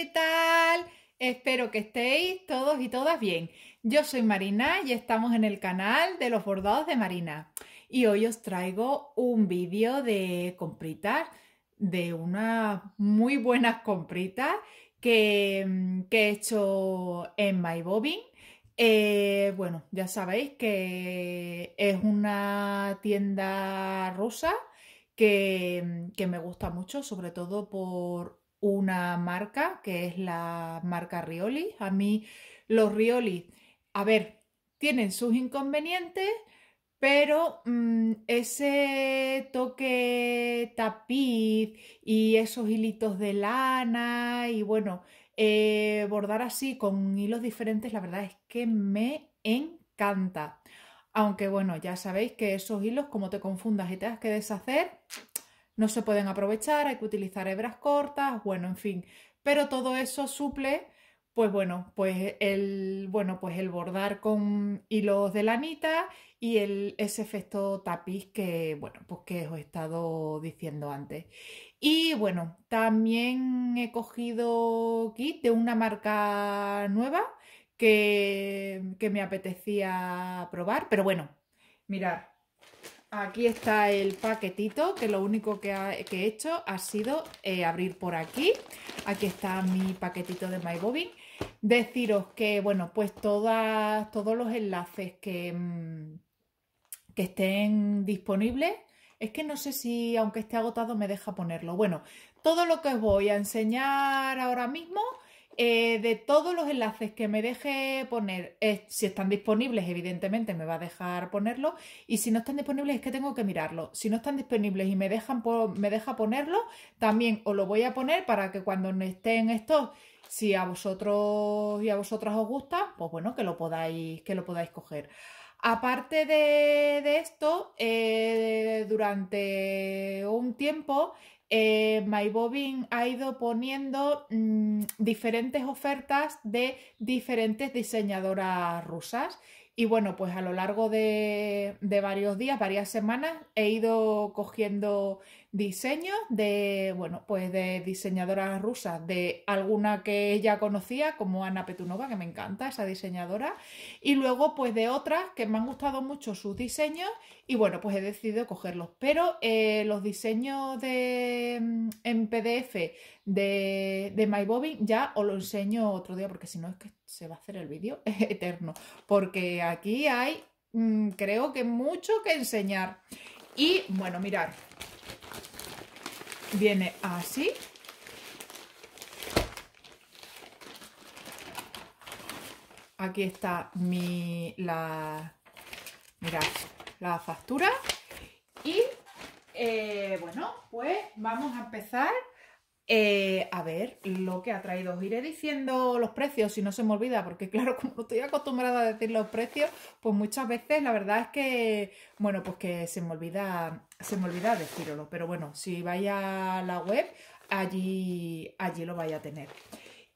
¿qué tal? Espero que estéis todos y todas bien. Yo soy Marina y estamos en el canal de los bordados de Marina. Y hoy os traigo un vídeo de compritas, de unas muy buenas compritas que, he hecho en My eh, bueno, ya sabéis que es una tienda rusa que, que, me gusta mucho, sobre todo por una marca que es la marca Rioli. A mí los Rioli, a ver, tienen sus inconvenientes, pero mm, ese toque tapiz y esos hilitos de lana y bueno, eh, bordar así con hilos diferentes, la verdad es que me encanta. Aunque bueno, ya sabéis que esos hilos, como te confundas y te has que deshacer, no se pueden aprovechar, hay que utilizar hebras cortas, bueno, en fin. Pero todo eso suple, pues bueno, pues el, bueno, pues el bordar con hilos de lanita y el, ese efecto tapiz que, bueno, pues que os he estado diciendo antes. Y bueno, también he cogido kit de una marca nueva que, que me apetecía probar, pero bueno, mirad. Aquí está el paquetito, que lo único que, he hecho ha sido eh, abrir por aquí. Aquí está mi paquetito de MyBobin. Deciros que, bueno, pues todos los enlaces que, mm, que estén disponibles, es que no sé si, aunque esté agotado, me deja ponerlo. Bueno, todo lo que os voy a enseñar ahora mismo eh, de todos los enlaces que me deje poner, eh, si están disponibles, evidentemente me va a dejar ponerlo. Y si no están disponibles, es que tengo que mirarlo. Si no están disponibles y me, dejan me deja ponerlo, también os lo voy a poner para que cuando estén estos, si a vosotros y a vosotras os gusta, pues bueno, que lo podáis, que lo podáis coger. Aparte de, esto, eh, durante un tiempo eh, MyBobin ha ido poniendo mm, diferentes ofertas de diferentes diseñadoras rusas. Y bueno, pues a lo largo de varios días, varias semanas, he ido cogiendo diseños de, bueno, pues de diseñadoras rusas, de alguna que ya conocía, como Ana Petunova, que me encanta esa diseñadora, y luego pues de otras que me han gustado mucho sus diseños y bueno, pues he decidido cogerlos. Pero eh, los diseños de, mm, en PDF de, de ya os lo enseño otro día, porque si no es que se va a hacer el vídeo eterno, porque aquí hay, mm, creo que mucho que enseñar. Y bueno, mirar, viene así. Aquí está mi, la, mirad, la factura. Y eh, bueno, pues vamos a empezar eh, a ver lo que ha traído. Os iré diciendo los precios si no se me olvida, porque claro, como estoy acostumbrada a decir los precios, pues muchas veces la verdad es que, bueno, pues que se me olvida se me olvida decirlo, pero bueno, si vaya a la web, allí, allí lo vaya a tener.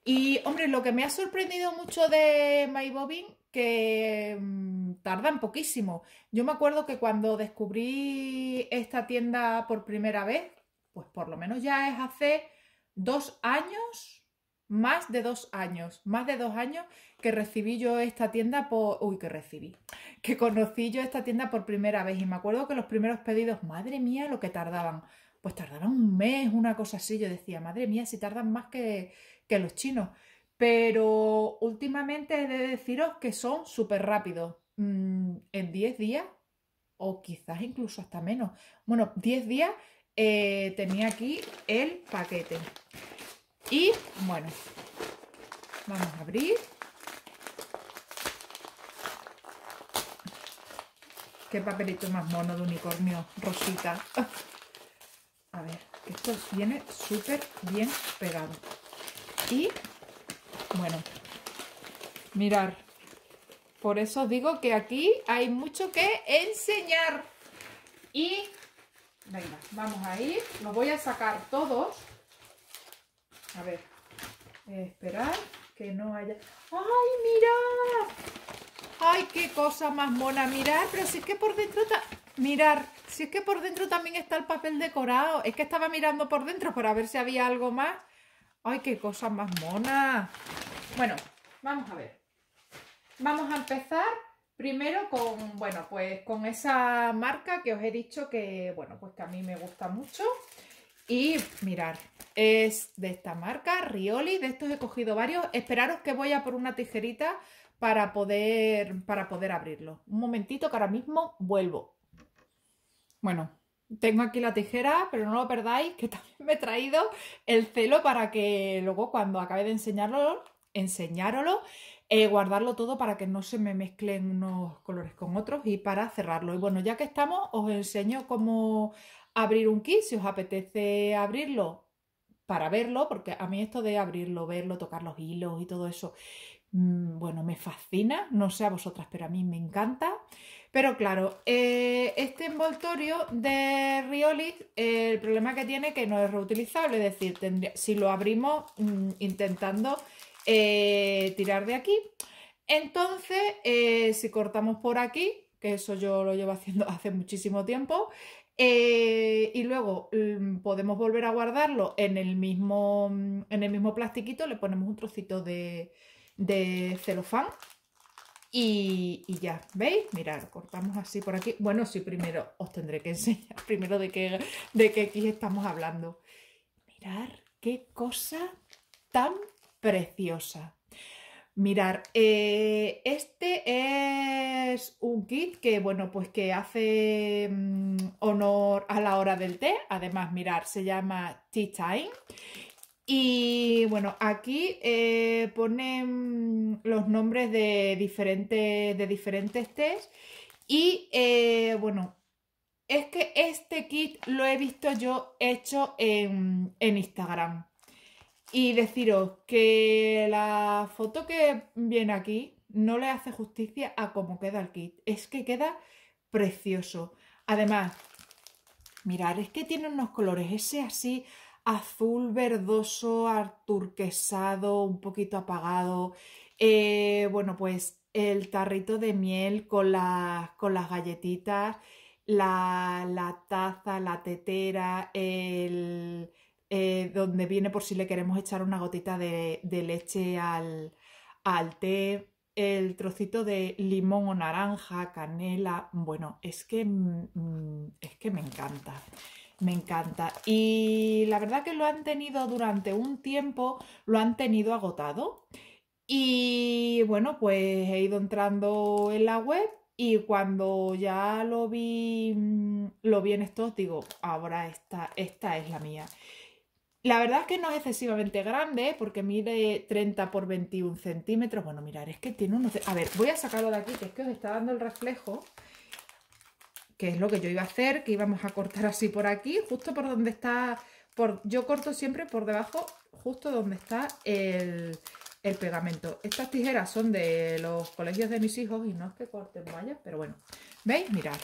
Y hombre, lo que me ha sorprendido mucho de MyBobin, que mm, tardan poquísimo. Yo me acuerdo que cuando descubrí esta tienda por primera vez, pues por lo menos ya es hace dos años, más de dos años, más de dos años que recibí yo esta tienda por... Uy, que recibí. Que conocí yo esta tienda por primera vez y me acuerdo que los primeros pedidos, madre mía, lo que tardaban. Pues tardaron un mes, una cosa así. Yo decía, madre mía, si tardan más que, que los chinos. Pero últimamente he de deciros que son súper rápidos. Mm, en 10 días o quizás incluso hasta menos. Bueno, 10 días eh, tenía aquí el paquete. Y bueno, vamos a abrir. papelito más mono de unicornio, rosita. A ver, esto viene súper bien pegado. Y, bueno, mirar. Por eso os digo que aquí hay mucho que enseñar. Y, venga, vamos a ir. Los voy a sacar todos. A ver, esperar que no haya... ¡Ay, mirad! Ay, qué cosa más mona. Mirar, pero si es que por dentro está... Mirar, si es que por dentro también está el papel decorado. Es que estaba mirando por dentro para ver si había algo más. Ay, qué cosa más mona. Bueno, vamos a ver. Vamos a empezar primero con, bueno, pues con esa marca que os he dicho que, bueno, pues que a mí me gusta mucho. Y mirar, es de esta marca, Rioli, de estos he cogido varios. Esperaros que voy a por una tijerita para poder, para poder abrirlo. Un momentito que ahora mismo vuelvo. Bueno, tengo aquí la tijera, pero no lo perdáis, que también me he traído el celo para que luego cuando acabe de enseñarlo, enseñarlo eh, guardarlo todo para que no se me mezclen unos colores con otros y para cerrarlo. Y bueno, ya que estamos, os enseño cómo abrir un kit, si os apetece abrirlo para verlo, porque a mí esto de abrirlo, verlo, tocar los hilos y todo eso, Mm, bueno, me fascina, no sé a vosotras, pero a mí me encanta. Pero claro, eh, este envoltorio de Riolis, eh, el problema que tiene es que no es reutilizable, es decir, si lo abrimos mm, intentando eh, tirar de aquí, entonces si cortamos por aquí, que eso yo lo llevo haciendo hace muchísimo tiempo, y luego mm, podemos volver a guardarlo en el, mismo, en el mismo plastiquito, le ponemos un trocito de, de celofán y, ya, ¿veis? Mirad, cortamos así por aquí. Bueno, sí, primero os tendré que enseñar, primero de qué, de qué aquí estamos hablando. Mirad qué cosa tan preciosa. Mirar, eh, este es un kit que, bueno, pues que hace mm, honor a la hora del té. Además, mirar, se llama Tea Time y bueno, aquí eh, ponen los nombres de diferentes, de diferentes test. Y eh, bueno, es que este kit lo he visto yo hecho en, Instagram. Y deciros que la foto que viene aquí no le hace justicia a cómo queda el kit. Es que queda precioso. Además, mirar, es que tiene unos colores ese así azul verdoso, turquesado, un poquito apagado. Eh, bueno, pues el tarrito de miel con, con las galletitas, la, taza, la tetera, el, eh, donde viene por si le queremos echar una gotita de, leche al, al té el trocito de limón o naranja, canela, bueno, es que, mm, mm, es que me encanta. Me encanta. Y la verdad que lo han tenido durante un tiempo, lo han tenido agotado. Y bueno, pues he ido entrando en la web y cuando ya lo vi, mm, lo vi en estos, digo, ahora esta, esta es la mía. La verdad es que no es excesivamente grande ¿eh? porque mide 30 por 21 centímetros. Bueno, mirar, es que tiene unos... A ver, voy a sacarlo de aquí, que es que os está dando el reflejo que es lo que yo iba a hacer, que íbamos a cortar así por aquí, justo por donde está, por, yo corto siempre por debajo, justo donde está el, pegamento. Estas tijeras son de los colegios de mis hijos y no es que corten vallas, pero bueno, ¿veis? Mirad,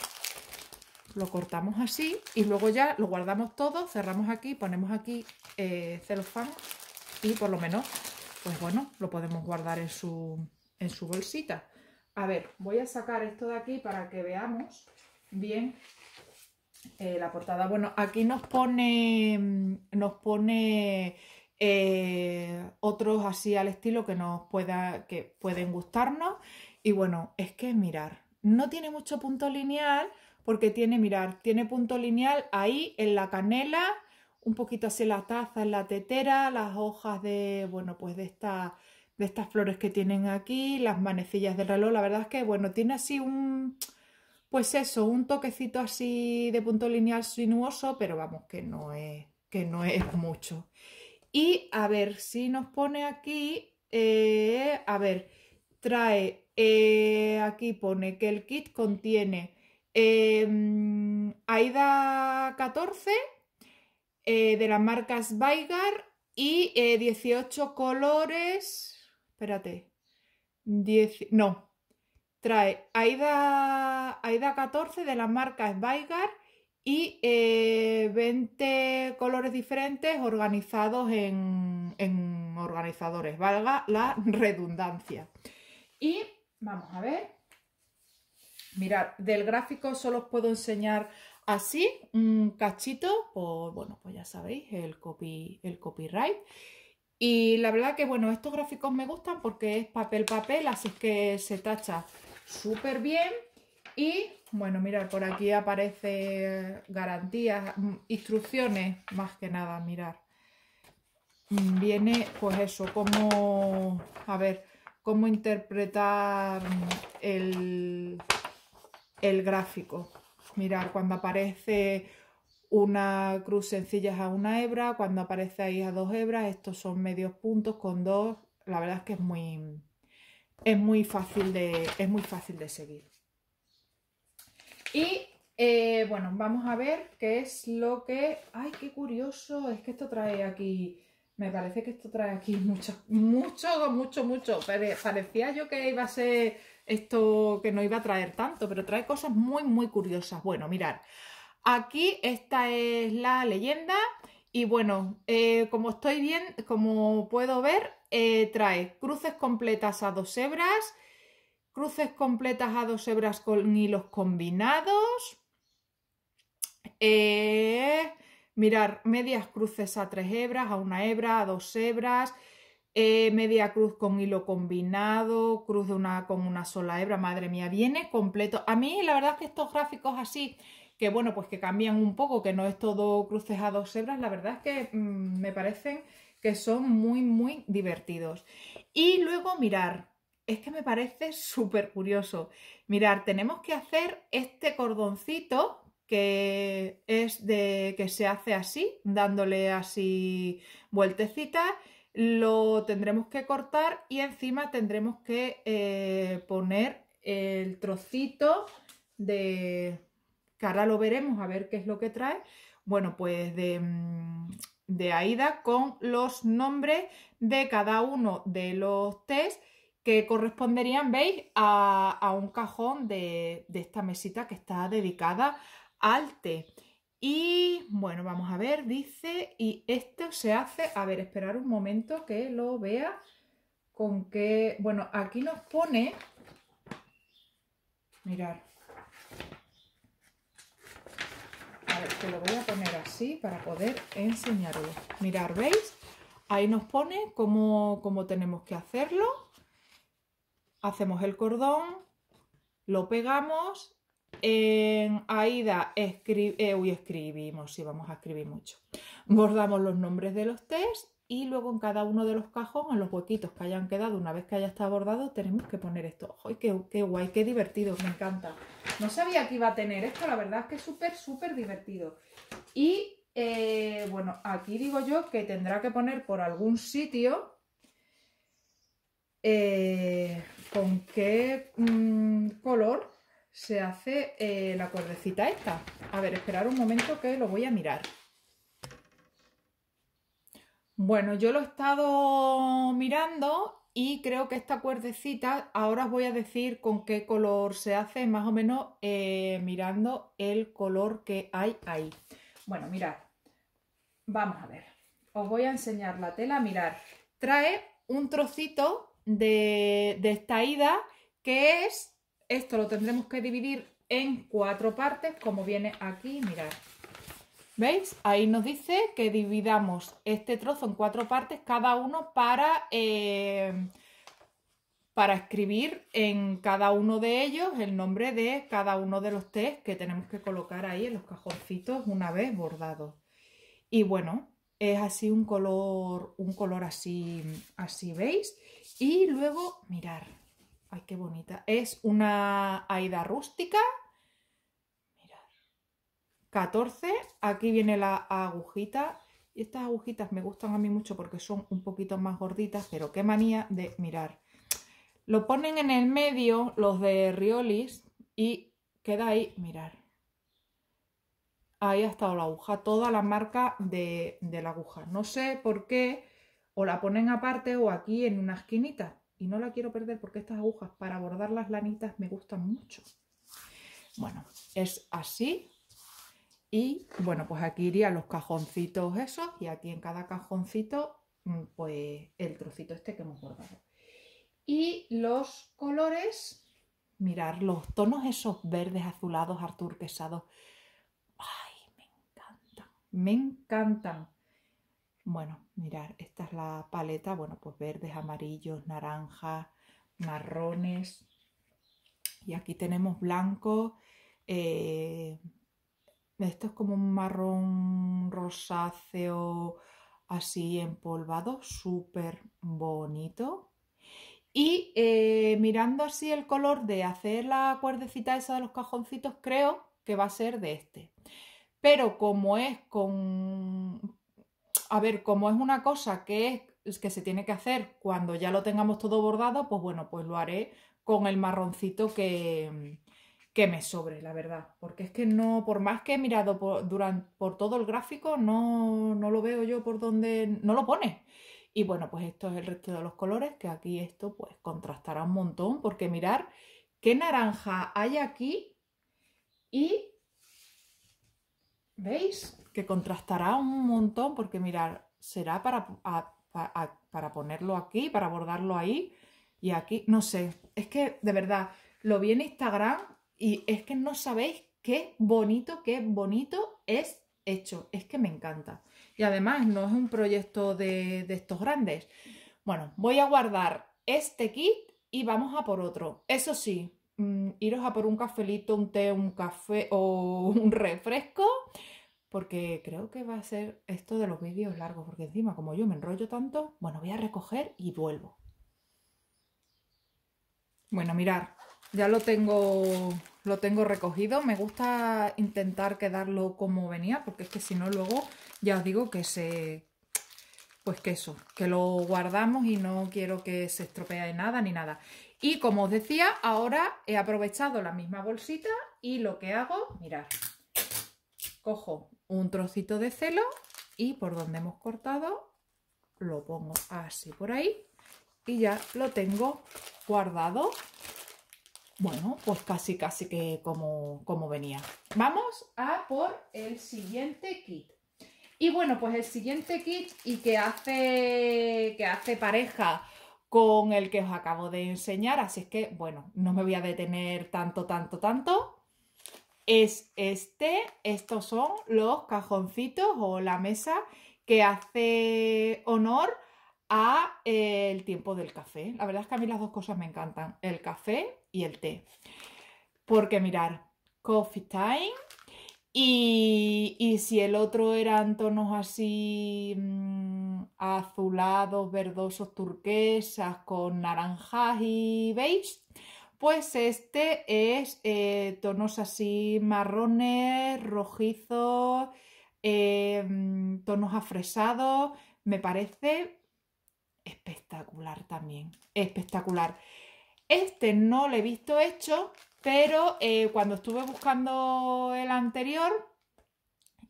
lo cortamos así y luego ya lo guardamos todo, cerramos aquí, ponemos aquí eh, celofán y por lo menos, pues bueno, lo podemos guardar en su, en su bolsita. A ver, voy a sacar esto de aquí para que veamos bien eh, la portada. Bueno, aquí nos pone, mm, nos pone eh, otros así al estilo que nos pueda, que pueden gustarnos. Y bueno, es que mirar, no tiene mucho punto lineal porque tiene, mirar, tiene punto lineal ahí en la canela, un poquito así en la taza, en la tetera, las hojas de, bueno, pues de esta de estas flores que tienen aquí, las manecillas del reloj, la verdad es que, bueno, tiene así un, pues eso, un toquecito así de punto lineal sinuoso, pero vamos, que no es, que no es mucho. Y a ver si nos pone aquí, eh, a ver, trae, eh, aquí pone que el kit contiene em, AIDA 14 eh, de las marcas Baigar y 18 colores, espérate, 10, no, Trae Aida, 14 de la marca Baigar y 20 eh, colores diferentes organizados en, organizadores, valga la redundancia. Y vamos a ver, mirad, del gráfico solo os puedo enseñar así un cachito, o pues, bueno, pues ya sabéis, el, copy, el copyright. Y la verdad que, bueno, estos gráficos me gustan porque es papel-papel, así que se tacha súper bien. Y bueno, mirar por aquí aparece garantías, instrucciones, más que nada, mirar. Viene, pues eso, cómo, a ver, cómo interpretar el, el gráfico. Mirar, cuando aparece una cruz sencilla es a una hebra, cuando aparece ahí a dos hebras, estos son medios puntos con dos. La verdad es que es muy, es muy fácil de, es muy fácil de seguir. Y eh, bueno, vamos a ver qué es lo que... ¡Ay, qué curioso! Es que esto trae aquí... Me parece que esto trae aquí mucho, mucho, mucho, mucho. Parecía yo que iba a ser esto que no iba a traer tanto, pero trae cosas muy, muy curiosas. Bueno, mirar. Aquí esta es la leyenda y bueno, eh, como estoy bien, como puedo ver, eh, trae cruces completas a dos hebras, cruces completas a dos hebras con hilos combinados. Eh, mirar, medias cruces a tres hebras, a una hebra, a dos hebras. media cruz con hilo combinado, cruz de una, con una sola hebra, madre mía, viene completo. A mí la verdad es que estos gráficos así que bueno, pues que cambian un poco, que no es todo cruces a dos hebras, la verdad es que mm, me parecen que son muy, muy divertidos. Y luego mirar, es que me parece súper curioso. Mirar, tenemos que hacer este cordoncito que es de que se hace así, dándole así vueltecita. lo tendremos que cortar y encima tendremos que eh, poner el trocito de, que ahora lo veremos a ver qué es lo que trae. Bueno, pues mm, de, AIDA con los nombres de cada uno de los test que corresponderían, veis, a, un cajón de, de, esta mesita que está dedicada al té. Y bueno, vamos a ver, dice, y esto se hace, a ver, esperar un momento que lo vea con que, bueno, aquí nos pone, mirar, que lo voy a poner así para poder enseñarlo. Mirad, ¿veis? Ahí nos pone cómo, tenemos que hacerlo. Hacemos el cordón, lo pegamos en Aida eh, escribimos, y vamos a escribir mucho. Bordamos los nombres de los test y luego en cada uno de los cajones, en los huequitos que hayan quedado una vez que haya estado bordado, tenemos que poner esto. ¡Ay, qué, guay, qué divertido! Me encanta. No sabía que iba a tener esto, la verdad es que es súper, súper divertido. Y eh, bueno, aquí digo yo que tendrá que poner por algún sitio eh, con qué mm, color se hace eh, la cuerdecita esta. A ver, esperar un momento que lo voy a mirar. Bueno, yo lo he estado mirando y creo que esta cuerdecita, ahora os voy a decir con qué color se hace, más o menos eh, mirando el color que hay ahí. Bueno, mirad, vamos a ver, os voy a enseñar la tela, mirad, trae un trocito de, de esta ida que es, esto lo tendremos que dividir en cuatro partes, como viene aquí, mirad, ¿Veis? Ahí nos dice que dividamos este trozo en cuatro partes, cada uno para, eh, para escribir en cada uno de ellos el nombre de cada uno de los test que tenemos que colocar ahí en los cajoncitos una vez bordados. Y bueno, es así un color, un color así, así, ¿veis? Y luego, mirar, ay, qué bonita, es una Aida rústica, mirar, 14 Aquí viene la agujita. Y estas agujitas me gustan a mí mucho porque son un poquito más gorditas, pero qué manía de mirar. Lo ponen en el medio los de Riolis y queda ahí, mirar. Ahí ha estado la aguja, toda la marca de, de la aguja. No sé por qué o la ponen aparte o aquí en una esquinita. Y no la quiero perder porque estas agujas para bordar las lanitas me gustan mucho. Bueno, es así. Y bueno, pues aquí iría los cajoncitos esos y aquí en cada cajoncito mm, pues el trocito este que hemos guardado. Y los colores, mirar los tonos esos verdes, azulados, arturquesados. ¡Ay, me encantan! ¡Me encantan! Bueno, mirar, esta es la paleta, bueno, pues verdes, amarillos, naranjas, marrones. Y aquí tenemos blancos, eh, esto es como un marrón rosáceo así empolvado, súper bonito. Y eh, mirando así el color de hacer la cuerdecita esa de los cajoncitos, creo que va a ser de este. Pero como es con... A ver, como es una cosa que, es, que se tiene que hacer cuando ya lo tengamos todo bordado, pues bueno, pues lo haré con el marroncito que, que me sobre, la verdad. Porque es que no, por más que he mirado por, durante, por todo el gráfico, no, no lo veo yo por donde no lo pone. Y bueno, pues esto es el resto de los colores, que aquí esto pues contrastará un montón, porque mirar qué naranja hay aquí y ¿Veis? Que contrastará un montón porque mirar, será para, para, ponerlo aquí, para bordarlo ahí y aquí, no sé. Es que de verdad, lo vi en Instagram y es que no sabéis qué bonito, qué bonito es hecho. Es que me encanta. Y además no es un proyecto de, estos grandes. Bueno, voy a guardar este kit y vamos a por otro. Eso sí, mm, iros a por un cafelito, un té, un café o un refresco porque creo que va a ser esto de los vídeos largos, porque encima como yo me enrollo tanto, bueno, voy a recoger y vuelvo. Bueno, mirar, ya lo tengo lo tengo recogido. Me gusta intentar quedarlo como venía, porque es que si no luego ya os digo que se... Pues que eso, que lo guardamos y no quiero que se estropee nada ni nada. Y como os decía, ahora he aprovechado la misma bolsita y lo que hago, mirad, cojo un trocito de celo y por donde hemos cortado lo pongo así por ahí y ya lo tengo guardado bueno, pues casi, casi que como, como venía. Vamos a por el siguiente kit. Y bueno, pues el siguiente kit y que hace, que hace pareja con el que os acabo de enseñar, así es que, bueno, no me voy a detener tanto, tanto, tanto es este. Estos son los cajoncitos o la mesa que hace honor a eh, el tiempo del café. La verdad es que a mí las dos cosas me encantan. El café y el té. Porque mirar, coffee time. Y, y si el otro eran tonos así mm, azulados, verdosos, turquesas, con naranjas y beige, pues este es eh, tonos así marrones, rojizos, eh, tonos afresados. Me parece espectacular también, espectacular. Este no lo he visto hecho, pero eh, cuando estuve buscando el anterior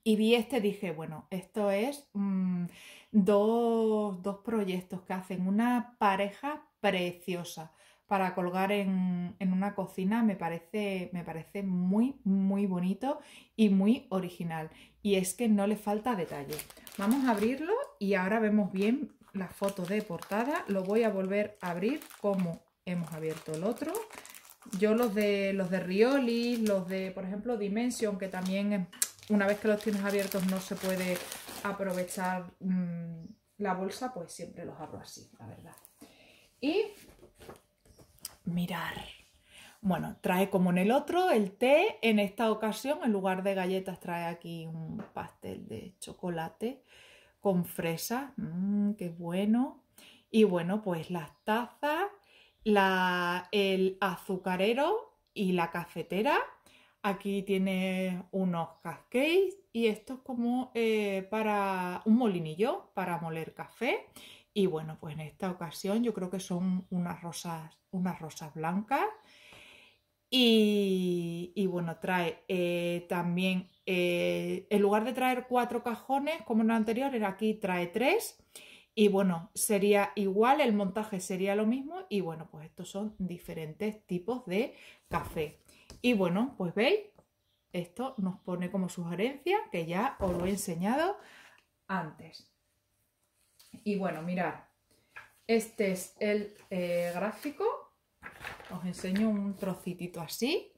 y vi este, dije, bueno, esto es mm, dos, proyectos que hacen una pareja preciosa para colgar en, una cocina. Me parece, me parece muy, muy bonito y muy original. Y es que no le falta detalle. Vamos a abrirlo y ahora vemos bien la foto de portada. Lo voy a volver a abrir como hemos abierto el otro. Yo los de los de Rioli, los de, por ejemplo, Dimension, que también eh, una vez que los tienes abiertos no se puede aprovechar mm, la bolsa, pues siempre los abro así, la verdad. Y mirar. Bueno, trae como en el otro el té. En esta ocasión, en lugar de galletas, trae aquí un pastel de chocolate con fresas Que mm, qué bueno. Y bueno, pues las tazas el azucarero y la cafetera. Aquí tiene unos cascades y esto es como eh, para un molinillo para moler café. Y bueno, pues en esta ocasión yo creo que son unas rosas, unas rosas blancas. Y, bueno, trae eh, también, eh, en lugar de traer cuatro cajones como en el anterior, aquí trae tres. Y bueno, sería igual, el montaje sería lo mismo y bueno, pues estos son diferentes tipos de café. Y bueno, pues veis, esto nos pone como sugerencia que ya os lo he enseñado antes. Y bueno, mirad, este es el eh, gráfico. Os enseño un trocitito así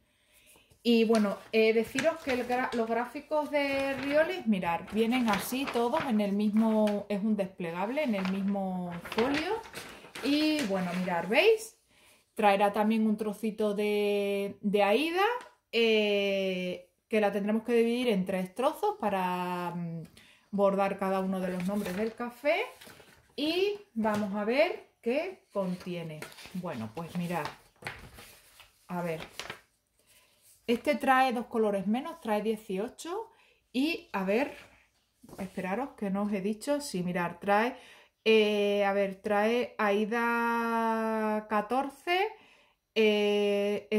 y bueno, eh, deciros que los gráficos de Riolis, mirar, vienen así todos en el mismo, es un desplegable, en el mismo folio. Y bueno, mirar, ¿veis? Traerá también un trocito de, de Aida, eh, que la tendremos que dividir en tres trozos para mm, bordar cada uno de los nombres del café. Y vamos a ver qué contiene. Bueno, pues mirad, a ver, este trae dos colores menos, trae 18 y a ver, esperaros que no os he dicho, sí, mirar, trae, eh, a ver, trae Aida 14, eh,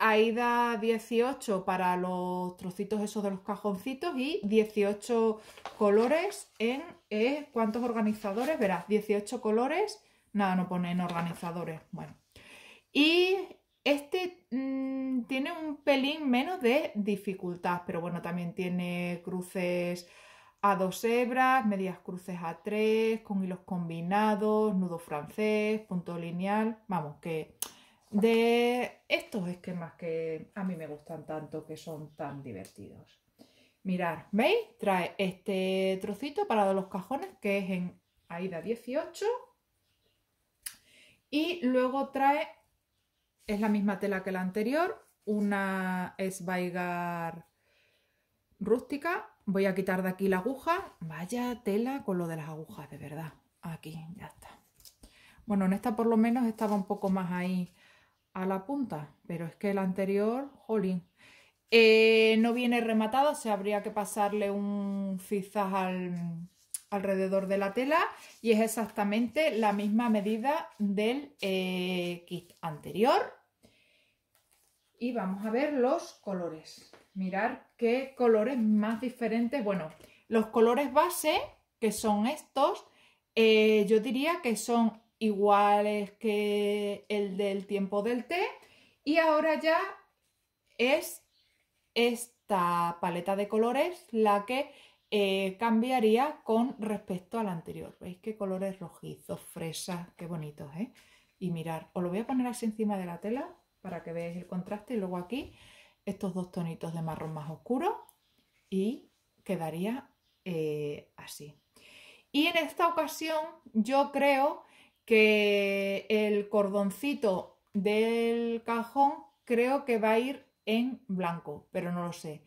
Aida 18 para los trocitos esos de los cajoncitos y 18 colores en, eh, ¿cuántos organizadores? Verás, 18 colores, nada, no pone en organizadores, bueno. Y este mm, tiene un pelín menos de dificultad, pero bueno, también tiene cruces a dos hebras, medias cruces a tres, con hilos combinados, nudo francés, punto lineal. Vamos, que de estos esquemas que a mí me gustan tanto, que son tan divertidos. Mirar, ¿veis? Trae este trocito para los cajones que es en AIDA 18 y luego trae es la misma tela que la anterior, una es vaigar rústica. Voy a quitar de aquí la aguja. Vaya tela con lo de las agujas, de verdad. Aquí, ya está. Bueno, en esta por lo menos estaba un poco más ahí a la punta, pero es que la anterior, jolín, eh, no viene rematado, o se habría que pasarle un fizaz alrededor de la tela y es exactamente la misma medida del eh, kit anterior y vamos a ver los colores. Mirar qué colores más diferentes. Bueno, los colores base, que son estos, eh, yo diría que son iguales que el del tiempo del té. Y ahora ya es esta paleta de colores la que eh, cambiaría con respecto al anterior. ¿Veis qué colores rojizos, fresas? Qué bonitos, ¿eh? Y mirar, os lo voy a poner así encima de la tela para que veáis el contraste y luego aquí estos dos tonitos de marrón más oscuro y quedaría eh, así. Y en esta ocasión yo creo que el cordoncito del cajón creo que va a ir en blanco, pero no lo sé.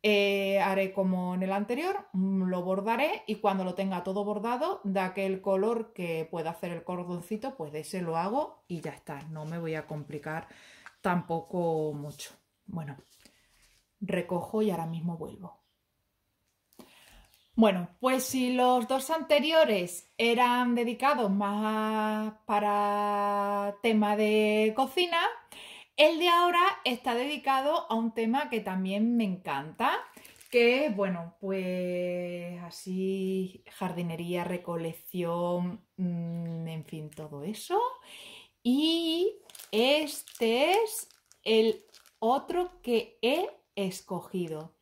Eh, haré como en el anterior, mm, lo bordaré y cuando lo tenga todo bordado, de aquel color que pueda hacer el cordoncito, pues de ese lo hago y ya está. No me voy a complicar tampoco mucho. Bueno, recojo y ahora mismo vuelvo. Bueno, pues si los dos anteriores eran dedicados más para tema de cocina, el de ahora está dedicado a un tema que también me encanta, que es, bueno, pues así, jardinería, recolección, mm, en fin, todo eso. Y este es el otro que he escogido.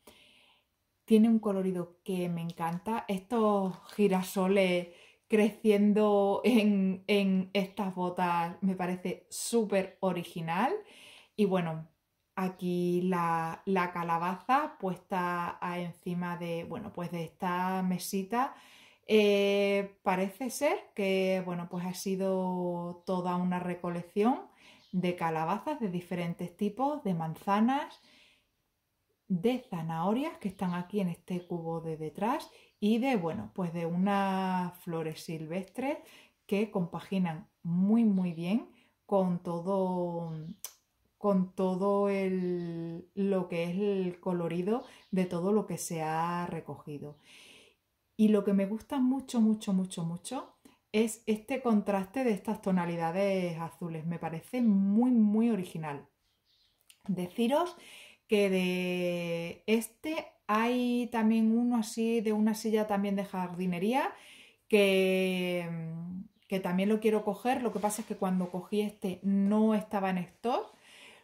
Tiene un colorido que me encanta. Estos girasoles creciendo en, estas botas me parece súper original. Y bueno, aquí la, calabaza puesta encima de, bueno, pues de esta mesita. Eh, parece ser que, bueno, pues ha sido toda una recolección de calabazas de diferentes tipos, de manzanas, de zanahorias que están aquí en este cubo de detrás y de, bueno, pues de unas flores silvestres que compaginan muy muy bien con todo con todo el, lo que es el colorido de todo lo que se ha recogido. Y lo que me gusta mucho, mucho, mucho, mucho es este contraste de estas tonalidades azules. Me parece muy, muy original. Deciros que de este hay también uno así de una silla también de jardinería que, que también lo quiero coger. Lo que pasa es que cuando cogí este no estaba en stock.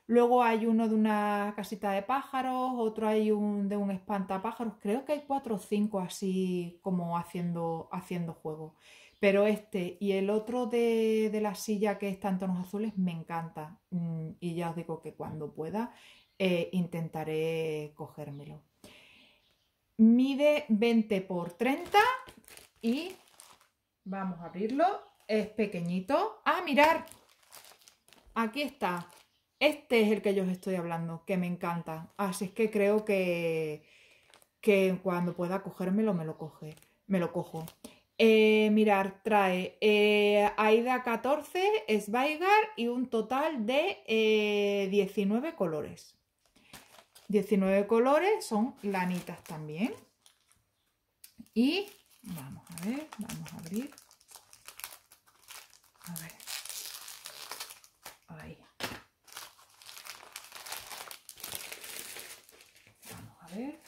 Luego hay uno de una casita de pájaros, otro hay de un espantapájaros. Creo que hay cuatro o cinco así como haciendo, haciendo juego. Pero este y el otro de, la silla que está en tonos azules me encanta. Mm, y ya os digo que cuando pueda eh, intentaré cogérmelo. Mide 20 por 30 y vamos a abrirlo. Es pequeñito. Ah, mirar. Aquí está. Este es el que yo os estoy hablando, que me encanta. Así es que creo que, que cuando pueda cogérmelo, me lo coge. Me lo cojo. Eh, mirar, trae eh, Aida 14, Sveigar y un total de 19 eh, colores. 19 colores son lanitas también. Y vamos a ver, vamos a abrir. A ver. Ahí. Vamos a ver.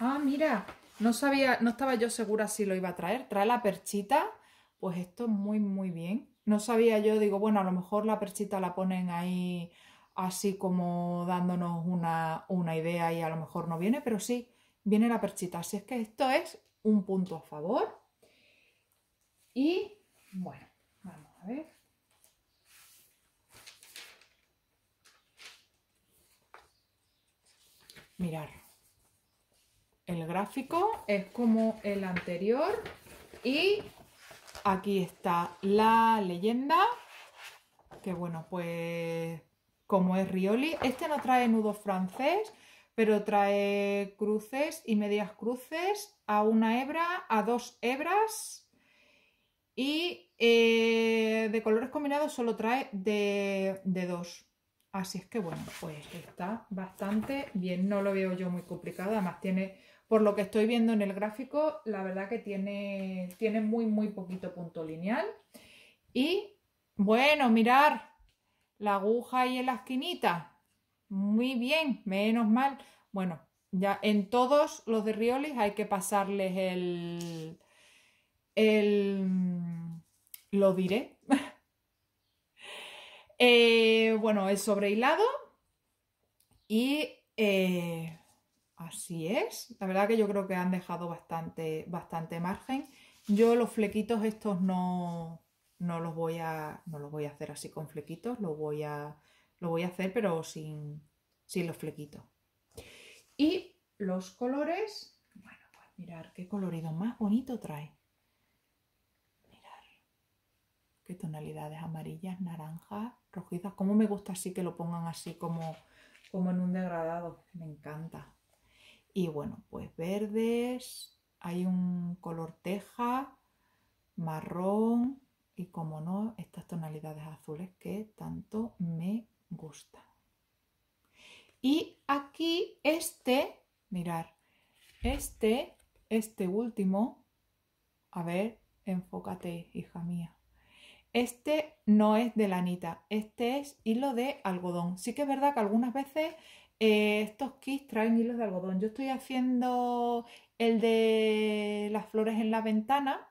Ah, mira, no sabía, no estaba yo segura si lo iba a traer. Trae la perchita, pues esto muy, muy bien. No sabía yo, digo, bueno, a lo mejor la perchita la ponen ahí así como dándonos una, una idea y a lo mejor no viene, pero sí, viene la perchita. Así es que esto es un punto a favor. Y bueno, vamos a ver. Mirar el gráfico, es como el anterior y aquí está la leyenda, que bueno, pues como es Rioli, este no trae nudo francés, pero trae cruces y medias cruces a una hebra, a dos hebras y eh, de colores combinados solo trae de, de dos. Así es que bueno, pues está bastante bien, no lo veo yo muy complicado, además tiene por lo que estoy viendo en el gráfico, la verdad que tiene, tiene muy, muy poquito punto lineal. Y bueno, mirar la aguja ahí en la esquinita. Muy bien, menos mal. Bueno, ya en todos los de Riolis hay que pasarles el... el lo diré. Eh, bueno, el sobrehilado y eh, Así es, la verdad que yo creo que han dejado bastante, bastante margen. Yo los flequitos estos no, los voy a, no los voy a hacer así con flequitos, lo voy a, voy a hacer pero sin, los flequitos. Y los colores, bueno, pues mirar qué colorido más bonito trae. Mirar qué tonalidades amarillas, naranjas, rojizas. Como me gusta así que lo pongan así como, como en un degradado. Me encanta. Y bueno, pues verdes, hay un color teja, marrón y como no, estas tonalidades azules que tanto me gustan. Y aquí este, mirar, este, este último, a ver, enfócate, hija mía. Este no es de lanita, este es hilo de algodón. Sí que es verdad que algunas veces eh, estos kits traen hilos de algodón. Yo estoy haciendo el de las flores en la ventana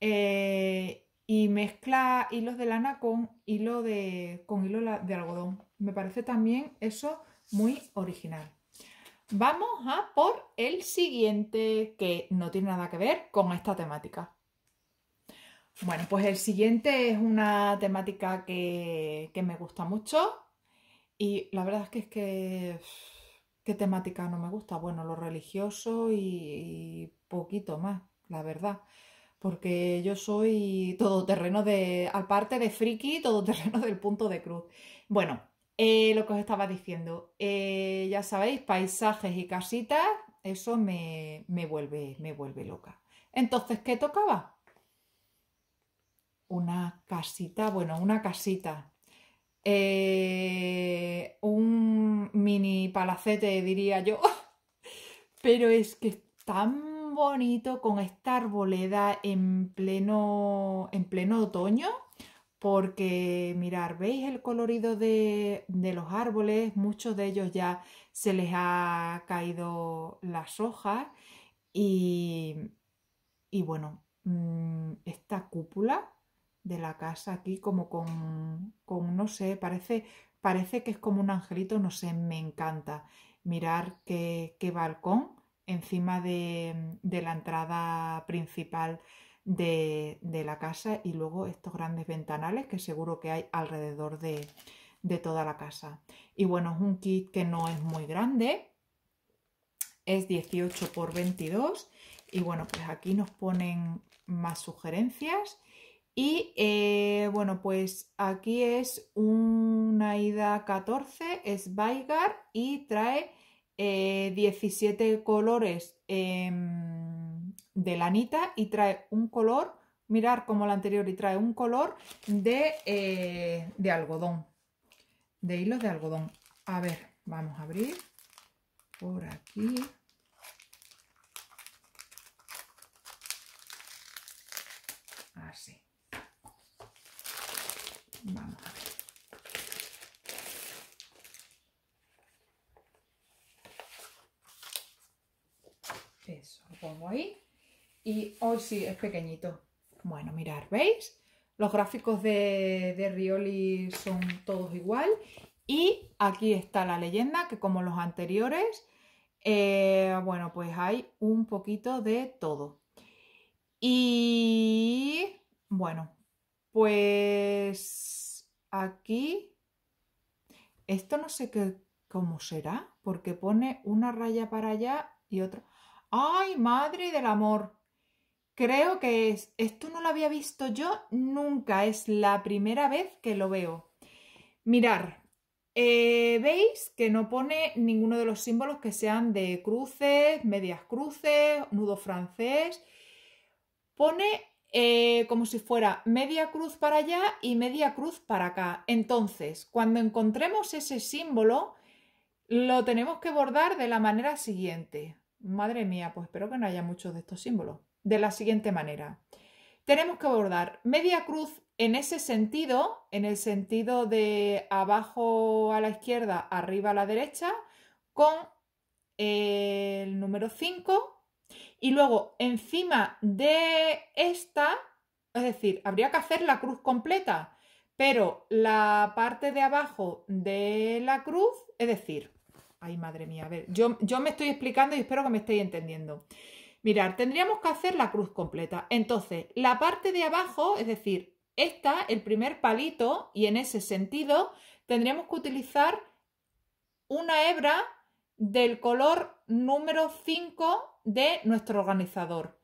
eh, y mezcla hilos de lana con hilo de, con hilo de algodón. Me parece también eso muy original. Vamos a por el siguiente que no tiene nada que ver con esta temática. Bueno, pues el siguiente es una temática que, que me gusta mucho, y la verdad es que es que... ¿Qué temática no me gusta? Bueno, lo religioso y, poquito más, la verdad. Porque yo soy todoterreno de... Aparte de friki, todoterreno del punto de cruz. Bueno, eh, lo que os estaba diciendo. Eh, ya sabéis, paisajes y casitas, eso me, vuelve, me vuelve loca. Entonces, ¿qué tocaba? Una casita, bueno, una casita, eh, un mini palacete, diría yo. Pero es que es tan bonito con esta arboleda en pleno, en pleno otoño. Porque mirar, ¿veis el colorido de, de los árboles? Muchos de ellos ya se les ha caído las hojas. Y, y bueno, mm, esta cúpula de la casa aquí como con, no sé, parece, parece que es como un angelito, no sé, me encanta. Mirar qué, balcón encima de, de, la entrada principal de, de, la casa y luego estos grandes ventanales que seguro que hay alrededor de, de toda la casa. Y bueno, es un kit que no es muy grande, es 18 por 22 y bueno, pues aquí nos ponen más sugerencias y eh, bueno, pues aquí es una ida 14, es vaigar y trae 17 eh, colores em, de lanita y trae un color, mirar como la anterior, y trae un color de, eh, de algodón, de hilo de algodón. A ver, vamos a abrir por aquí. Así. Vamos Eso, lo pongo ahí. Y hoy sí, es pequeñito. Bueno, mirar, ¿veis? Los gráficos de, de Rioli son todos igual. Y aquí está la leyenda, que como los anteriores, eh, bueno, pues hay un poquito de todo. Y bueno, pues aquí, esto no sé qué, cómo será, porque pone una raya para allá y otra. ¡Ay, madre del amor! Creo que es, esto no lo había visto yo nunca, es la primera vez que lo veo. Mirar, eh, veis que no pone ninguno de los símbolos que sean de cruces, medias cruces, nudo francés. Pone eh, como si fuera media cruz para allá y media cruz para acá. Entonces, cuando encontremos ese símbolo, lo tenemos que bordar de la manera siguiente. Madre mía, pues espero que no haya muchos de estos símbolos. De la siguiente manera. Tenemos que bordar media cruz en ese sentido, en el sentido de abajo a la izquierda, arriba a la derecha, con eh, el número 5 y luego, encima de esta, es decir, habría que hacer la cruz completa, pero la parte de abajo de la cruz, es decir, ay madre mía, a ver, yo, yo me estoy explicando y espero que me estéis entendiendo. Mirar, tendríamos que hacer la cruz completa. Entonces, la parte de abajo, es decir, esta, el primer palito, y en ese sentido, tendríamos que utilizar una hebra del color número 5 de nuestro organizador.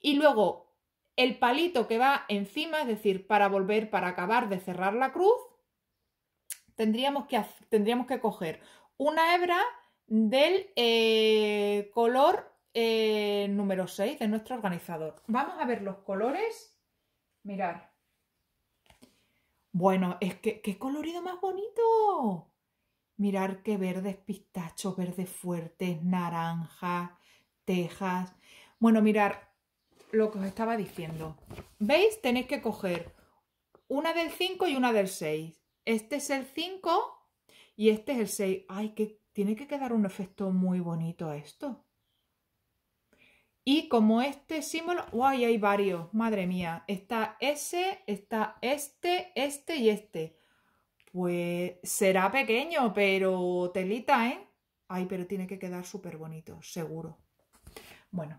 Y luego el palito que va encima, es decir, para volver, para acabar de cerrar la cruz, tendríamos que, tendríamos que coger una hebra del eh, color eh, número 6 de nuestro organizador. Vamos a ver los colores. Mirar. Bueno, es que qué colorido más bonito. Mirar qué verdes pistachos, verdes fuertes, naranjas, tejas. Bueno, mirar lo que os estaba diciendo. ¿Veis? Tenéis que coger una del 5 y una del 6. Este es el 5 y este es el 6. Ay, que tiene que quedar un efecto muy bonito a esto. Y como este símbolo, ¡guay! Hay varios, madre mía. Está ese, está este, este y este. Pues será pequeño, pero telita, ¿eh? Ay, pero tiene que quedar súper bonito, seguro. Bueno,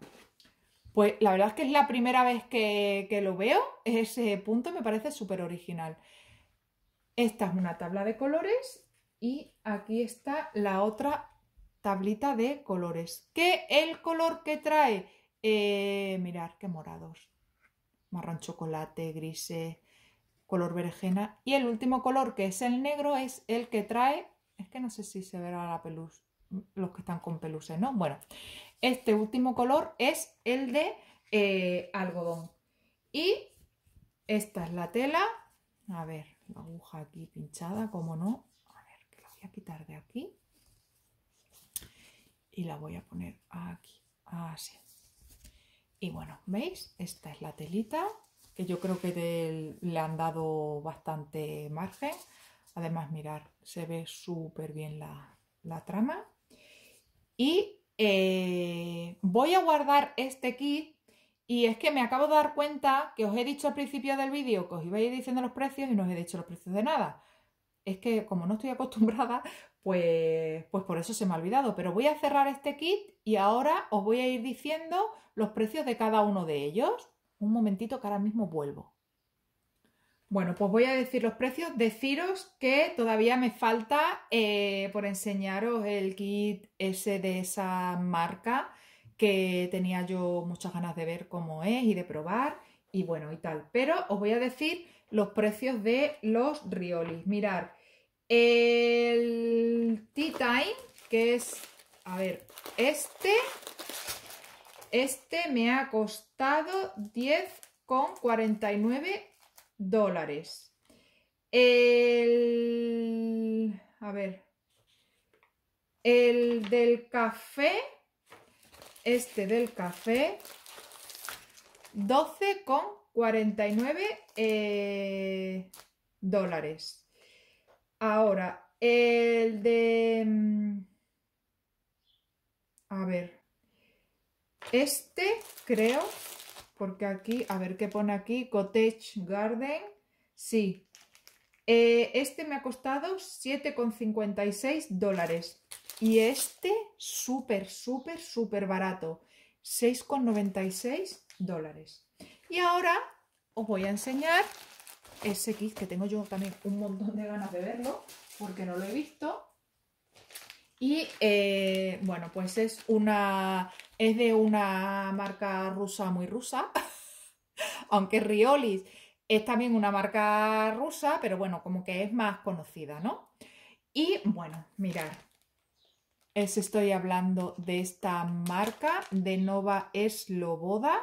pues la verdad es que es la primera vez que, lo veo, ese punto me parece súper original. Esta es una tabla de colores y aquí está la otra tablita de colores. Que el color que trae, eh, Mirad, mirar qué morados, marrón chocolate, grises, color berenjena. Y el último color que es el negro es el que trae, es que no sé si se verá la pelusa los que están con peluses, ¿no? Bueno, este último color es el de eh, algodón. Y esta es la tela. A ver, la aguja aquí pinchada, como no. A ver, que la voy a quitar de aquí. Y la voy a poner aquí, así. Y bueno, ¿veis? Esta es la telita, que yo creo que le han dado bastante margen. Además, mirar, se ve súper bien la trama y eh, voy a guardar este kit y es que me acabo de dar cuenta que os he dicho al principio del vídeo que os iba a ir diciendo los precios y no os he dicho los precios de nada. Es que como no estoy acostumbrada, pues, pues por eso se me ha olvidado. Pero voy a cerrar este kit y ahora os voy a ir diciendo los precios de cada uno de ellos. Un momentito que ahora mismo vuelvo. Bueno, pues voy a decir los precios. Deciros que todavía me falta eh, por enseñaros el kit ese de esa marca que tenía yo muchas ganas de ver cómo es y de probar y bueno y tal. Pero os voy a decir los precios de los riolis. Mirar, el Tea Time, que es, a ver, este, este me ha costado 10,49 dólares. El, a ver, el del café, este del café, 12,49 eh, dólares. Ahora, el de... Mm, a ver, este creo porque aquí, a ver qué pone aquí, Cottage Garden, sí. Eh, este me ha costado 7,56 dólares y este súper, súper, súper barato, 6,96 dólares. Y ahora os voy a enseñar ese kit que tengo yo también un montón de ganas de verlo porque no lo he visto. Y eh, bueno, pues es una es de una marca rusa muy rusa, aunque Riolis es también una marca rusa, pero bueno, como que es más conocida, ¿no? Y bueno, mirad, es, estoy hablando de esta marca de Nova Sloboda.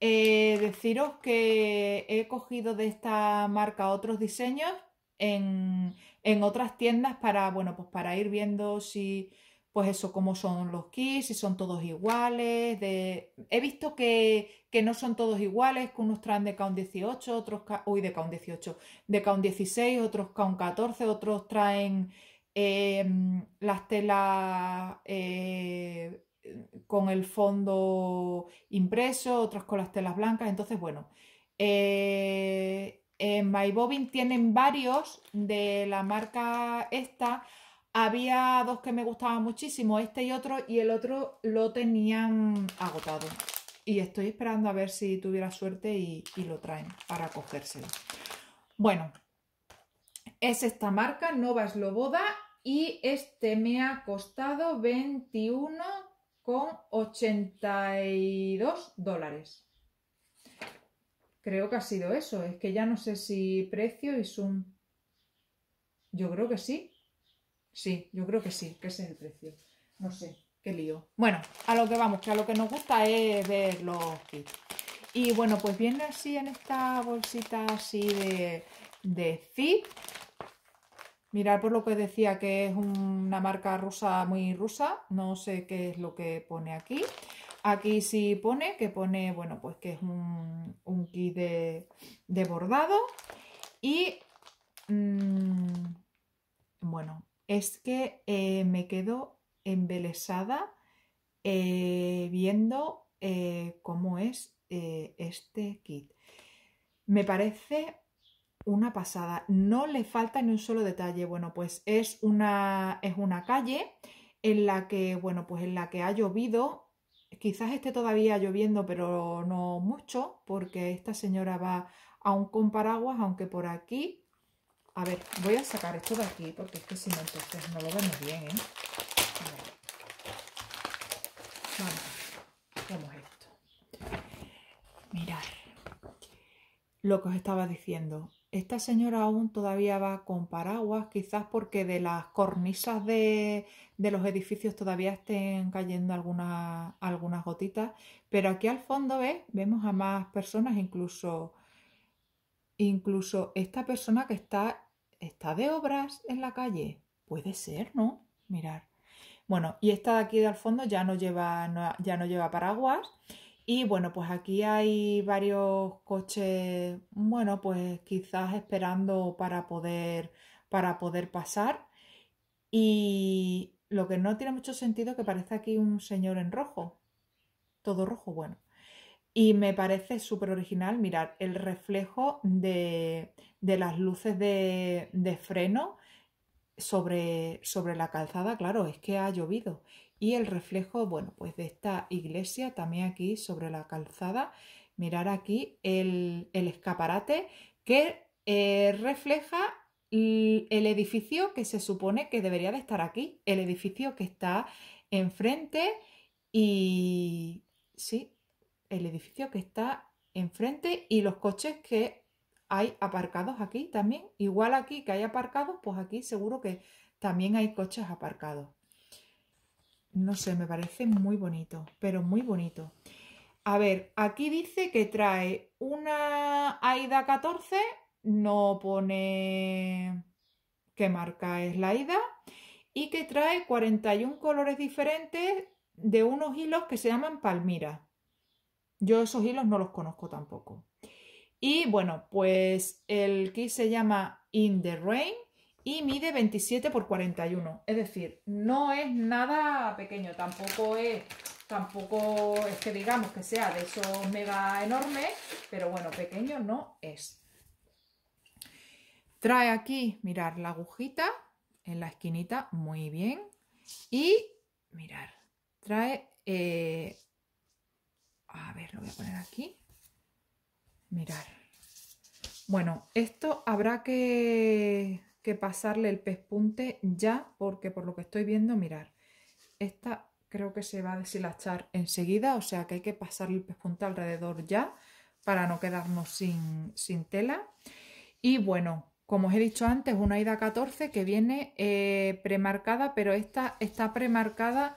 Eh, deciros que he cogido de esta marca otros diseños en, en otras tiendas para, bueno, pues para ir viendo si, pues eso, cómo son los kits, si son todos iguales. He visto que, no son todos iguales, que unos traen de k 18, otros, uy, de k 18, de k 16, otros k 14, otros traen em, las telas eh, con el fondo impreso, otros con las telas blancas. Entonces, bueno, eh, en Bobbin tienen varios de la marca esta había dos que me gustaban muchísimo, este y otro, y el otro lo tenían agotado. Y estoy esperando a ver si tuviera suerte y, lo traen para cogérselo. Bueno, es esta marca, Nova Sloboda, y este me ha costado 21,82 dólares. Creo que ha sido eso, es que ya no sé si precio y un... Yo creo que sí, Sí, yo creo que sí, que ese es el precio. No sé, qué lío. Bueno, a lo que vamos, que a lo que nos gusta es ver los kits. Y bueno, pues viene así en esta bolsita así de, de zip. Mirad por lo que decía que es una marca rusa muy rusa. No sé qué es lo que pone aquí. Aquí sí pone que pone, bueno, pues que es un, un kit de, bordado. Y mm, bueno, es que eh, me quedo embelesada eh, viendo eh, cómo es este kit. Me parece una pasada, no le falta ni un solo detalle. Bueno, pues es una, es una calle en la que, bueno, pues en la que ha llovido. Quizás esté todavía lloviendo, pero no mucho, porque esta señora va aún con paraguas, aunque por aquí a ver, voy a sacar esto de aquí porque es que si no, entonces no lo vemos bien, ¿eh? A ver. Vamos, vemos esto. Mirad, lo que os estaba diciendo. Esta señora aún todavía va con paraguas, quizás porque de las cornisas de, los edificios todavía estén cayendo algunas, algunas gotitas. Pero aquí al fondo, ¿ves? Vemos a más personas, incluso incluso esta persona que está ¿Está de obras en la calle? Puede ser, ¿no? Mirar. Bueno, y esta de aquí del fondo ya no lleva, ya no lleva paraguas. Y bueno, pues aquí hay varios coches, bueno, pues quizás esperando para poder, para poder pasar. Y lo que no tiene mucho sentido es que parece aquí un señor en rojo. Todo rojo, bueno. Y me parece súper original mirar el reflejo de, las luces de, freno sobre, sobre, la calzada, claro, es que ha llovido. Y el reflejo, bueno, pues de esta iglesia también aquí sobre la calzada. Mirar aquí el, escaparate que eh, refleja el, el edificio que se supone que debería de estar aquí. El edificio que está enfrente y sí, el edificio que está enfrente y los coches que hay aparcados aquí también. Igual aquí que hay aparcados, pues aquí seguro que también hay coches aparcados. No sé, me parece muy bonito, pero muy bonito. A ver, aquí dice que trae una AIDA 14, no pone qué marca es la AIDA, y que trae 41 colores diferentes de unos hilos que se llaman palmira. Yo esos hilos no los conozco tampoco. Y bueno, pues el kit se llama In the Rain y mide 27 por 41. Es decir, no es nada pequeño, tampoco es, tampoco es que digamos que sea de esos mega enormes, pero bueno, pequeño no es. Trae aquí, mirar la agujita en la esquinita, muy bien. Y mirar, trae eh, a ver, lo voy a poner aquí. Mirar. Bueno, esto habrá que, que pasarle el pespunte ya, porque por lo que estoy viendo, mirar. Esta creo que se va a deshilachar enseguida, o sea que hay que pasarle el pespunte alrededor ya para no quedarnos sin, tela. Y bueno, como os he dicho antes, una ida 14 que viene eh, premarcada, pero esta está premarcada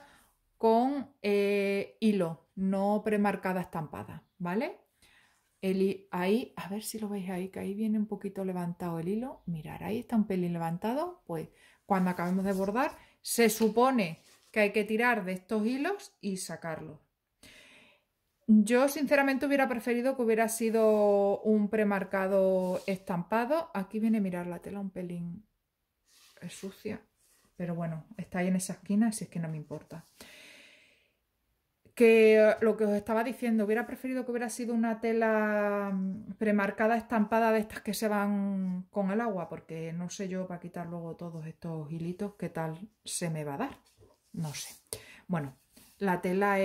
con eh, hilo no premarcada estampada, ¿vale? El, ahí, a ver si lo veis ahí, que ahí viene un poquito levantado el hilo. Mirar, ahí está un pelín levantado. Pues cuando acabemos de bordar, se supone que hay que tirar de estos hilos y sacarlos. Yo sinceramente hubiera preferido que hubiera sido un premarcado estampado. Aquí viene, mirar la tela un pelín eh, sucia, pero bueno, está ahí en esa esquina, así es que no me importa que lo que os estaba diciendo, hubiera preferido que hubiera sido una tela mm, premarcada, estampada de estas que se van con el agua, porque no sé yo para quitar luego todos estos hilitos qué tal se me va a dar. No sé. Bueno, la tela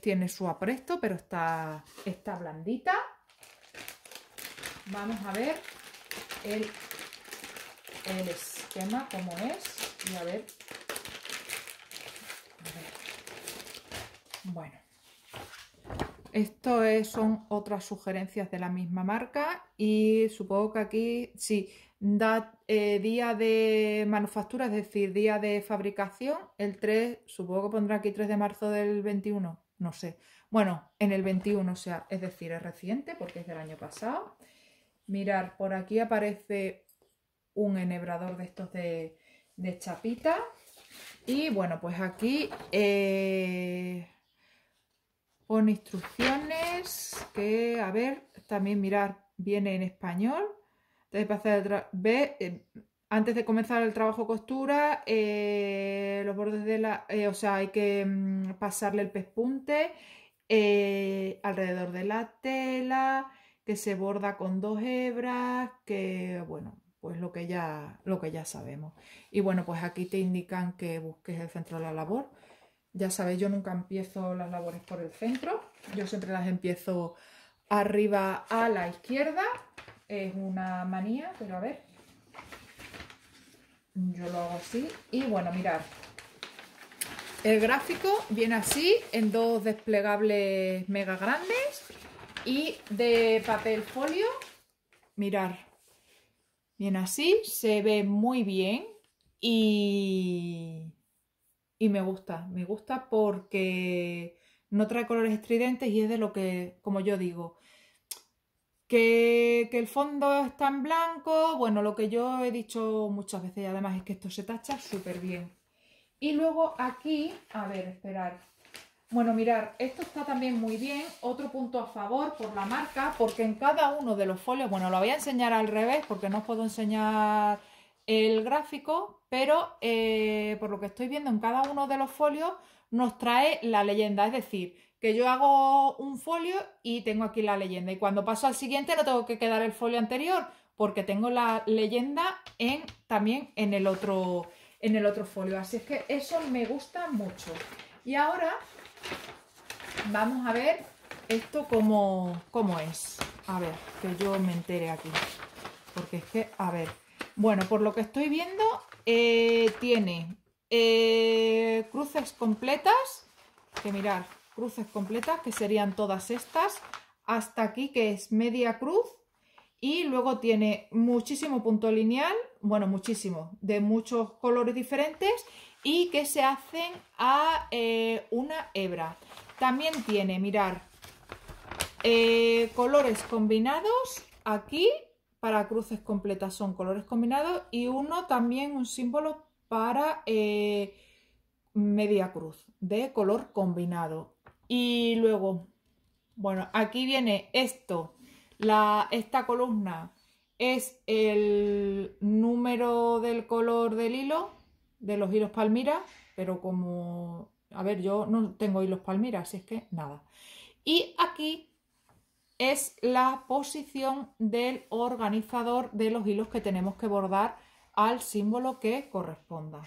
tiene su apresto, pero está, está blandita. Vamos a ver el, el esquema, cómo es, y a ver Bueno, esto son otras sugerencias de la misma marca y supongo que aquí, sí, da eh, día de manufactura, es decir, día de fabricación, el 3, supongo que pondrá aquí 3 de marzo del 21, no sé. Bueno, en el 21, o sea, es decir, es reciente porque es del año pasado. Mirar, por aquí aparece un enhebrador de estos de, chapita. Y bueno, pues aquí... Eh, con instrucciones que, a ver, también mirar, viene en español. Entonces, ve, eh, antes de comenzar el trabajo costura, eh, los bordes de la... Eh, o sea, hay que mm, pasarle el pespunte alrededor de la tela, que se borda con dos hebras, que, bueno, pues lo que ya, lo que ya sabemos. Y bueno, pues aquí te indican que busques el centro de la labor ya sabéis, yo nunca empiezo las labores por el centro, yo siempre las empiezo arriba a la izquierda. Es una manía, pero a ver. Yo lo hago así. Y bueno, mirad. El gráfico viene así, en dos desplegables mega grandes. Y de papel folio, mirar. Viene así, se ve muy bien. Y y me gusta, me gusta porque no trae colores estridentes y es de lo que, como yo digo, que, que, el fondo está en blanco, bueno, lo que yo he dicho muchas veces y además es que esto se tacha súper bien. Y luego aquí, a ver, esperar. Bueno, mirar, esto está también muy bien. Otro punto a favor por la marca, porque en cada uno de los folios, bueno, lo voy a enseñar al revés porque no os puedo enseñar el gráfico, pero eh, por lo que estoy viendo en cada uno de los folios nos trae la leyenda, es decir, que yo hago un folio y tengo aquí la leyenda y cuando paso al siguiente no tengo que quedar el folio anterior porque tengo la leyenda también en el, otro, en el otro folio, así es que eso me gusta mucho. Y ahora vamos a ver esto como cómo es. A ver, que yo me entere aquí. Porque es que, a ver, bueno, por lo que estoy viendo, eh, tiene eh, cruces completas, que mirar, cruces completas, que serían todas estas, hasta aquí que es media cruz, y luego tiene muchísimo punto lineal, bueno, muchísimo, de muchos colores diferentes, y que se hacen a eh, una hebra. También tiene, mirar, colores combinados aquí para cruces completas son colores combinados y uno también un símbolo para eh, media cruz de color combinado. Y luego, bueno, aquí viene esto, la, esta columna es el número del color del hilo, de los hilos palmira, pero como, a ver, yo no tengo hilos palmira, así es que nada. Y aquí es la posición del organizador de los hilos que tenemos que bordar al símbolo que corresponda.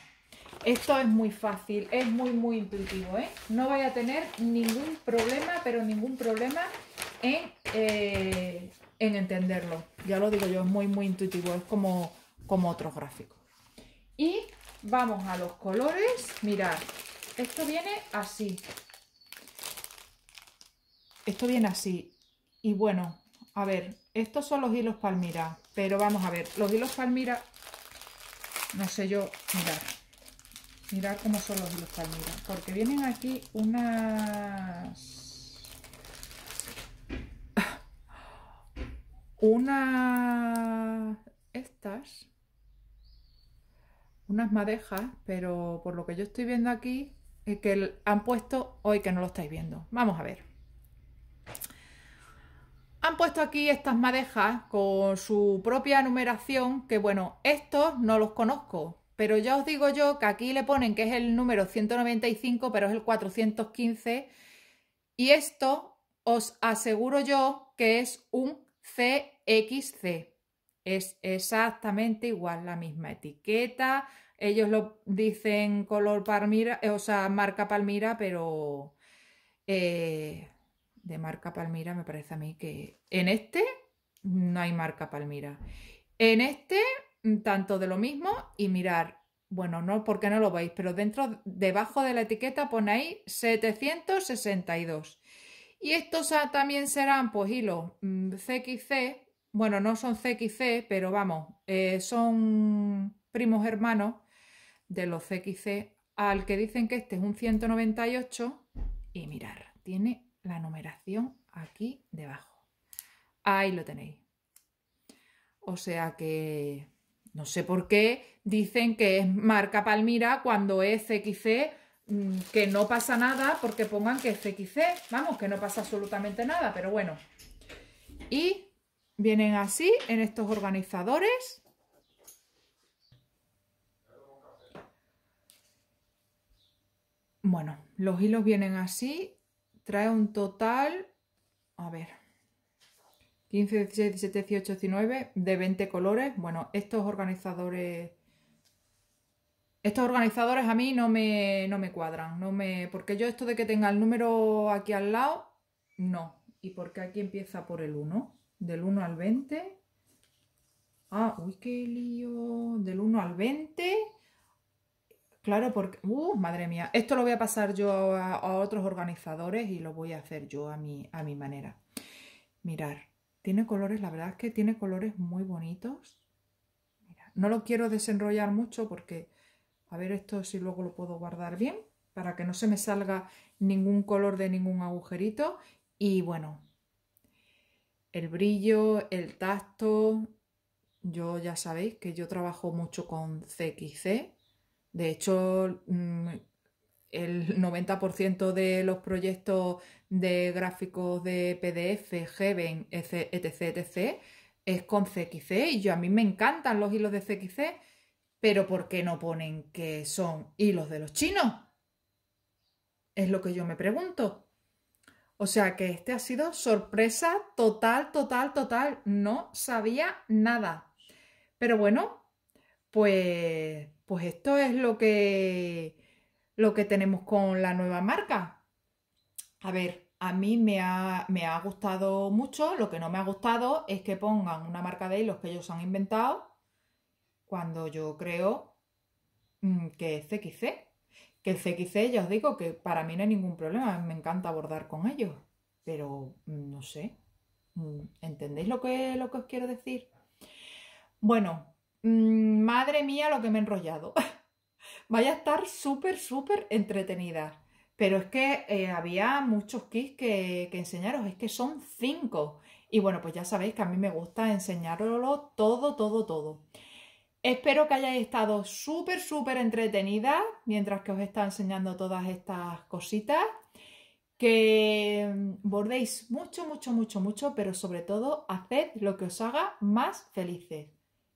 Esto es muy fácil, es muy muy intuitivo, ¿eh? No vaya a tener ningún problema, pero ningún problema eh, en, entenderlo. Ya lo digo yo, es muy muy intuitivo, es como, como otros gráficos. Y vamos a los colores, mirad, esto viene así. Esto viene así, y bueno, a ver, estos son los hilos palmira, pero vamos a ver, los hilos palmira, no sé yo, mirar, mirar cómo son los hilos palmira, porque vienen aquí unas... unas... estas, unas madejas, pero por lo que yo estoy viendo aquí, eh, que han puesto hoy que no lo estáis viendo. Vamos a ver. Han puesto aquí estas madejas con su propia numeración, que bueno, estos no los conozco, pero ya os digo yo que aquí le ponen que es el número 195, pero es el 415, y esto os aseguro yo que es un CXC. Es exactamente igual, la misma etiqueta, ellos lo dicen color palmira, o sea, marca palmira, pero... Eh, de marca Palmira me parece a mí que en este no hay marca Palmira. En este, mm, tanto de lo mismo y mirar, bueno, no porque no lo veis, pero dentro, debajo de la etiqueta pone ahí 762. Y estos también serán, pues, hilos mm, CXC, bueno, no son CXC, pero vamos, eh, son primos hermanos de los CXC, al que dicen que este es un 198 y mirar, tiene la numeración aquí debajo. Ahí lo tenéis. O sea que no sé por qué dicen que es marca Palmira cuando es CXC, mm, que no pasa nada porque pongan que es CXC. Vamos, que no pasa absolutamente nada, pero bueno. Y vienen así en estos organizadores. Bueno, los hilos vienen así trae un total, a ver, 15, 16, 17, 18, 19, de 20 colores. Bueno, estos organizadores, estos organizadores a mí no me, no me cuadran, no me, porque yo esto de que tenga el número aquí al lado, no. Y porque aquí empieza por el 1, del 1 al 20. Ah, uy, qué lío, del 1 al 20. Claro, porque, uh, madre mía, esto lo voy a pasar yo a, otros organizadores y lo voy a hacer yo a mi, a mi manera. Mirar, tiene colores, la verdad es que tiene colores muy bonitos. no lo quiero desenrollar mucho porque, a ver esto si luego lo puedo guardar bien, para que no se me salga ningún color de ningún agujerito. Y bueno, el brillo, el tacto, yo ya sabéis que yo trabajo mucho con CXC de hecho, mm, el 90% de los proyectos de gráficos de PDF, heaven etc., etc., es con CXC y yo a mí me encantan los hilos de CXC, pero ¿por qué no ponen que son hilos de los chinos? Es lo que yo me pregunto. O sea que este ha sido sorpresa total, total, total. No sabía nada. Pero bueno, pues, pues esto es lo que, lo que tenemos con la nueva marca. A ver, a mí me ha, gustado mucho. Lo que no me ha gustado es que pongan una marca de hilos que ellos han inventado cuando yo creo mm, que es CXC. Que el CXC, ya os digo que para mí no hay ningún problema, me encanta abordar con ellos. Pero mm, no sé. Mm, ¿Entendéis lo que, lo que os quiero decir? Bueno, Mm, madre mía lo que me he enrollado. Vaya a estar súper, súper entretenida. Pero es que eh, había muchos kits que, enseñaros, es que son cinco. Y bueno, pues ya sabéis que a mí me gusta enseñaroslo todo, todo, todo. Espero que hayáis estado súper, súper entretenida mientras que os está enseñando todas estas cositas. Que mm, bordéis mucho, mucho, mucho, mucho, pero sobre todo haced lo que os haga más felices.